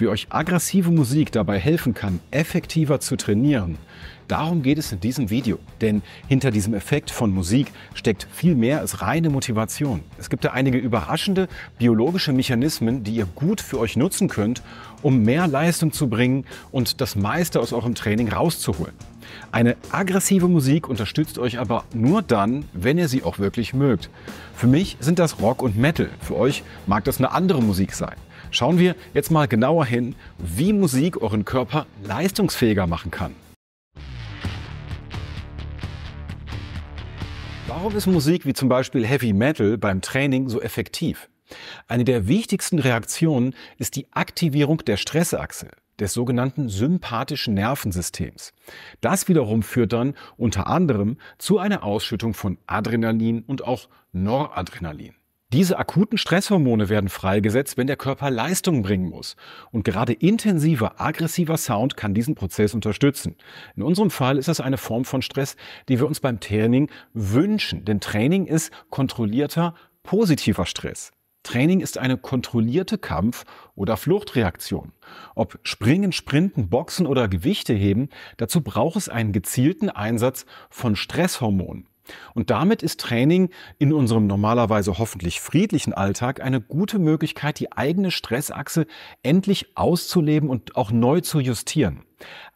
wie euch aggressive Musik dabei helfen kann, effektiver zu trainieren. Darum geht es in diesem Video, denn hinter diesem Effekt von Musik steckt viel mehr als reine Motivation. Es gibt da einige überraschende biologische Mechanismen, die ihr gut für euch nutzen könnt, um mehr Leistung zu bringen und das meiste aus eurem Training rauszuholen. Eine aggressive Musik unterstützt euch aber nur dann, wenn ihr sie auch wirklich mögt. Für mich sind das Rock und Metal, für euch mag das eine andere Musik sein schauen wir jetzt mal genauer hin, wie Musik euren Körper leistungsfähiger machen kann. Warum ist Musik wie zum Beispiel Heavy Metal beim Training so effektiv? Eine der wichtigsten Reaktionen ist die Aktivierung der Stressachse, des sogenannten sympathischen Nervensystems. Das wiederum führt dann unter anderem zu einer Ausschüttung von Adrenalin und auch Noradrenalin. Diese akuten Stresshormone werden freigesetzt, wenn der Körper Leistung bringen muss. Und gerade intensiver, aggressiver Sound kann diesen Prozess unterstützen. In unserem Fall ist das eine Form von Stress, die wir uns beim Training wünschen. Denn Training ist kontrollierter, positiver Stress. Training ist eine kontrollierte Kampf- oder Fluchtreaktion. Ob Springen, Sprinten, Boxen oder Gewichte heben, dazu braucht es einen gezielten Einsatz von Stresshormonen. Und damit ist Training in unserem normalerweise hoffentlich friedlichen Alltag eine gute Möglichkeit, die eigene Stressachse endlich auszuleben und auch neu zu justieren.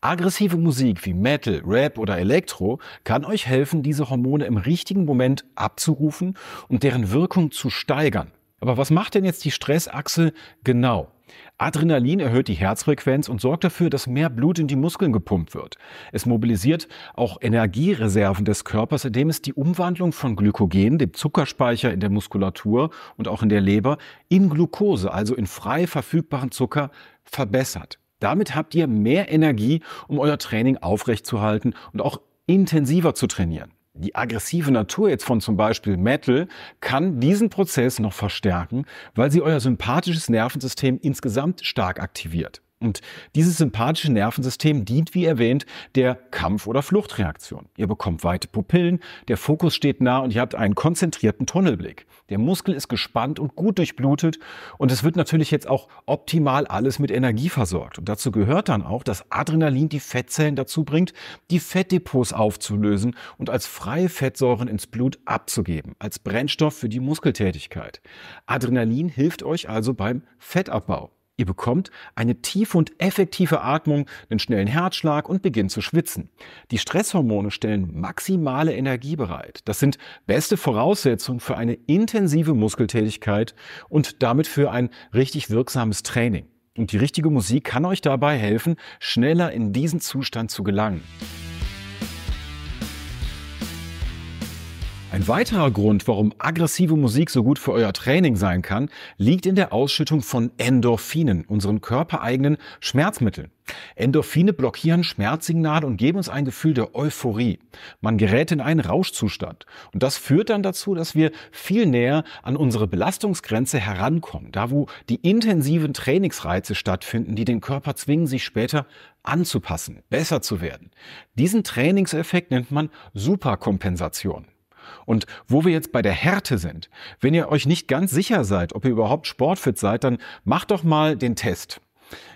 Aggressive Musik wie Metal, Rap oder Elektro kann euch helfen, diese Hormone im richtigen Moment abzurufen und deren Wirkung zu steigern. Aber was macht denn jetzt die Stressachse genau? Adrenalin erhöht die Herzfrequenz und sorgt dafür, dass mehr Blut in die Muskeln gepumpt wird. Es mobilisiert auch Energiereserven des Körpers, indem es die Umwandlung von Glykogen, dem Zuckerspeicher in der Muskulatur und auch in der Leber, in Glucose, also in frei verfügbaren Zucker, verbessert. Damit habt ihr mehr Energie, um euer Training aufrechtzuerhalten und auch intensiver zu trainieren die aggressive Natur jetzt von zum Beispiel Metal kann diesen Prozess noch verstärken, weil sie euer sympathisches Nervensystem insgesamt stark aktiviert. Und dieses sympathische Nervensystem dient, wie erwähnt, der Kampf- oder Fluchtreaktion. Ihr bekommt weite Pupillen, der Fokus steht nah und ihr habt einen konzentrierten Tunnelblick. Der Muskel ist gespannt und gut durchblutet und es wird natürlich jetzt auch optimal alles mit Energie versorgt. Und dazu gehört dann auch, dass Adrenalin die Fettzellen dazu bringt, die Fettdepots aufzulösen und als freie Fettsäuren ins Blut abzugeben, als Brennstoff für die Muskeltätigkeit. Adrenalin hilft euch also beim Fettabbau. Ihr bekommt eine tiefe und effektive Atmung, einen schnellen Herzschlag und beginnt zu schwitzen. Die Stresshormone stellen maximale Energie bereit. Das sind beste Voraussetzungen für eine intensive Muskeltätigkeit und damit für ein richtig wirksames Training. Und die richtige Musik kann euch dabei helfen, schneller in diesen Zustand zu gelangen. Ein weiterer Grund, warum aggressive Musik so gut für euer Training sein kann, liegt in der Ausschüttung von Endorphinen, unseren körpereigenen Schmerzmitteln. Endorphine blockieren Schmerzsignale und geben uns ein Gefühl der Euphorie. Man gerät in einen Rauschzustand. Und das führt dann dazu, dass wir viel näher an unsere Belastungsgrenze herankommen, da wo die intensiven Trainingsreize stattfinden, die den Körper zwingen, sich später anzupassen, besser zu werden. Diesen Trainingseffekt nennt man Superkompensation. Und wo wir jetzt bei der Härte sind, wenn ihr euch nicht ganz sicher seid, ob ihr überhaupt sportfit seid, dann macht doch mal den Test.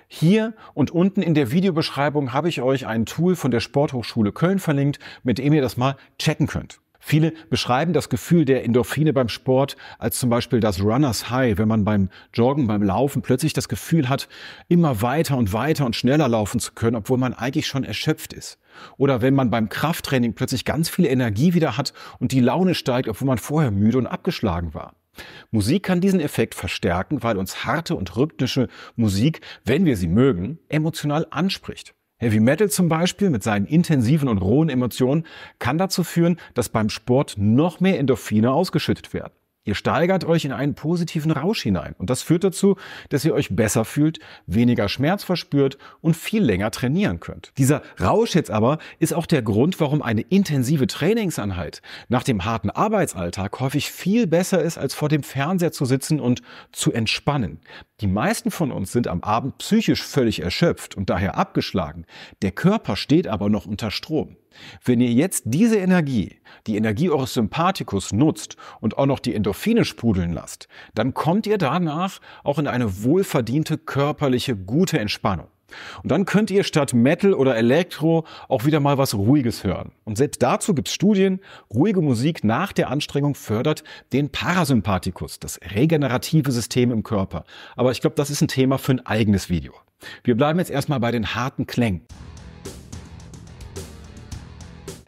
Hier und unten in der Videobeschreibung habe ich euch ein Tool von der Sporthochschule Köln verlinkt, mit dem ihr das mal checken könnt. Viele beschreiben das Gefühl der Endorphine beim Sport als zum Beispiel das Runners High, wenn man beim Joggen, beim Laufen plötzlich das Gefühl hat, immer weiter und weiter und schneller laufen zu können, obwohl man eigentlich schon erschöpft ist. Oder wenn man beim Krafttraining plötzlich ganz viel Energie wieder hat und die Laune steigt, obwohl man vorher müde und abgeschlagen war. Musik kann diesen Effekt verstärken, weil uns harte und rhythmische Musik, wenn wir sie mögen, emotional anspricht. Heavy Metal zum Beispiel mit seinen intensiven und rohen Emotionen kann dazu führen, dass beim Sport noch mehr Endorphine ausgeschüttet werden. Ihr steigert euch in einen positiven Rausch hinein. Und das führt dazu, dass ihr euch besser fühlt, weniger Schmerz verspürt und viel länger trainieren könnt. Dieser Rausch jetzt aber ist auch der Grund, warum eine intensive Trainingseinheit nach dem harten Arbeitsalltag häufig viel besser ist, als vor dem Fernseher zu sitzen und zu entspannen. Die meisten von uns sind am Abend psychisch völlig erschöpft und daher abgeschlagen. Der Körper steht aber noch unter Strom. Wenn ihr jetzt diese Energie, die Energie eures Sympathikus nutzt und auch noch die Endorphine sprudeln lasst, dann kommt ihr danach auch in eine wohlverdiente körperliche gute Entspannung. Und dann könnt ihr statt Metal oder Elektro auch wieder mal was Ruhiges hören. Und selbst dazu gibt's Studien, ruhige Musik nach der Anstrengung fördert den Parasympathikus, das regenerative System im Körper. Aber ich glaube, das ist ein Thema für ein eigenes Video. Wir bleiben jetzt erstmal bei den harten Klängen.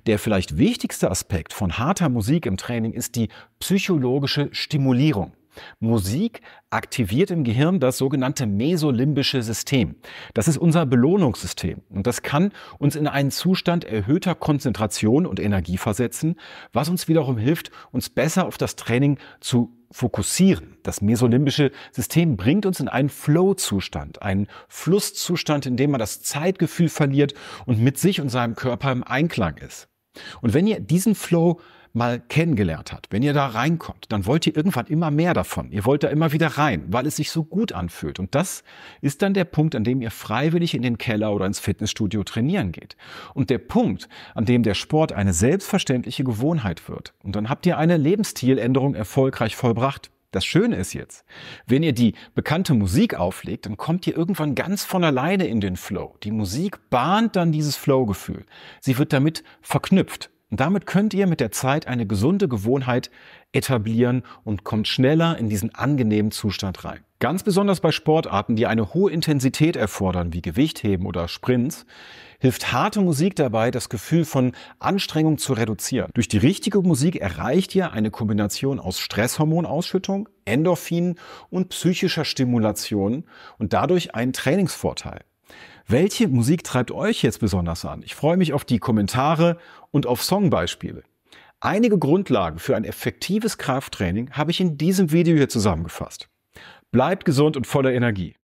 Der vielleicht wichtigste Aspekt von harter Musik im Training ist die psychologische Stimulierung. Musik aktiviert im Gehirn das sogenannte mesolimbische System. Das ist unser Belohnungssystem und das kann uns in einen Zustand erhöhter Konzentration und Energie versetzen, was uns wiederum hilft, uns besser auf das Training zu fokussieren. Das mesolimbische System bringt uns in einen Flow-Zustand, einen Flusszustand, in dem man das Zeitgefühl verliert und mit sich und seinem Körper im Einklang ist. Und wenn ihr diesen Flow mal kennengelernt habt, wenn ihr da reinkommt, dann wollt ihr irgendwann immer mehr davon. Ihr wollt da immer wieder rein, weil es sich so gut anfühlt. Und das ist dann der Punkt, an dem ihr freiwillig in den Keller oder ins Fitnessstudio trainieren geht. Und der Punkt, an dem der Sport eine selbstverständliche Gewohnheit wird. Und dann habt ihr eine Lebensstiländerung erfolgreich vollbracht. Das Schöne ist jetzt, wenn ihr die bekannte Musik auflegt, dann kommt ihr irgendwann ganz von alleine in den Flow. Die Musik bahnt dann dieses Flow-Gefühl. Sie wird damit verknüpft. Und damit könnt ihr mit der Zeit eine gesunde Gewohnheit etablieren und kommt schneller in diesen angenehmen Zustand rein. Ganz besonders bei Sportarten, die eine hohe Intensität erfordern, wie Gewichtheben oder Sprints, hilft harte Musik dabei, das Gefühl von Anstrengung zu reduzieren. Durch die richtige Musik erreicht ihr eine Kombination aus Stresshormonausschüttung, Endorphinen und psychischer Stimulation und dadurch einen Trainingsvorteil. Welche Musik treibt euch jetzt besonders an? Ich freue mich auf die Kommentare und auf Songbeispiele. Einige Grundlagen für ein effektives Krafttraining habe ich in diesem Video hier zusammengefasst. Bleibt gesund und voller Energie.